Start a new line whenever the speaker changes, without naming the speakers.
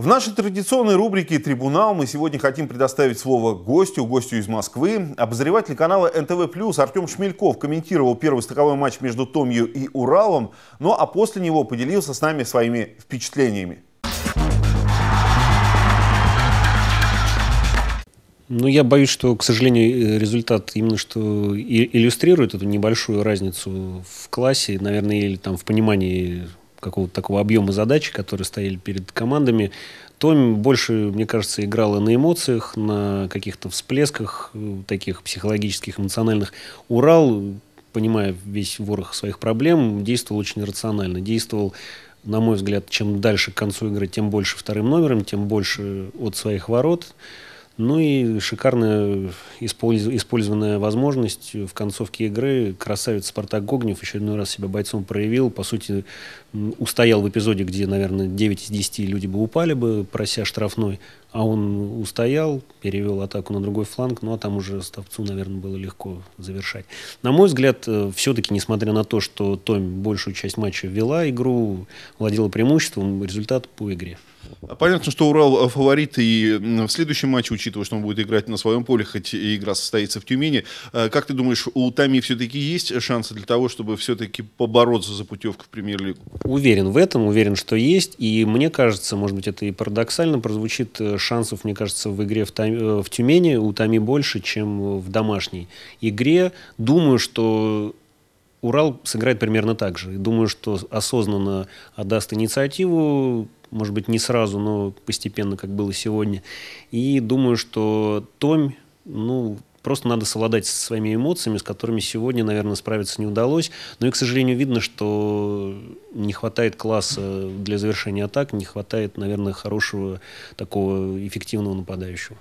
В нашей традиционной рубрике «Трибунал» мы сегодня хотим предоставить слово гостю, гостю из Москвы. Обозреватель канала НТВ+, Артем Шмельков, комментировал первый стыковой матч между Томью и Уралом, ну а после него поделился с нами своими впечатлениями.
Ну, я боюсь, что, к сожалению, э, результат именно что иллюстрирует эту небольшую разницу в классе, наверное, или там в понимании какого-то такого объема задач, которые стояли перед командами, Томми больше, мне кажется, играла на эмоциях, на каких-то всплесках э, таких психологических, эмоциональных. Урал, понимая весь ворох своих проблем, действовал очень рационально. Действовал, на мой взгляд, чем дальше к концу игры, тем больше вторым номером, тем больше от своих ворот. Ну и шикарно э, использованная возможность в концовке игры. Красавец Спартак Гогнев еще один раз себя бойцом проявил. По сути, устоял в эпизоде, где, наверное, 9 из 10 люди бы упали бы, прося штрафной. А он устоял, перевел атаку на другой фланг, ну а там уже Ставцу, наверное, было легко завершать. На мой взгляд, э, все-таки, несмотря на то, что Том большую часть матча вела игру, владела преимуществом, результат по игре.
А понятно, что Урал э, фаворит и в следующем матче, учитывая, что он будет играть на своем поле, хоть и игра состоится в Тюмени.
Э, как ты думаешь, у Тами все-таки есть шансы для того, чтобы все-таки побороться за путевку в премьер-лигу? Уверен в этом, уверен, что есть. И мне кажется, может быть, это и парадоксально прозвучит, э, шансов, мне кажется, в игре в, Тами, в Тюмени у Тами больше, чем в домашней игре. Думаю, что Урал сыграет примерно так же. думаю, что осознанно отдаст инициативу, может быть, не сразу, но постепенно, как было сегодня. И думаю, что Том, ну, просто надо совладать со своими эмоциями, с которыми сегодня, наверное, справиться не удалось. Но ну и, к сожалению, видно, что не хватает класса для завершения атак, не хватает, наверное, хорошего такого эффективного нападающего.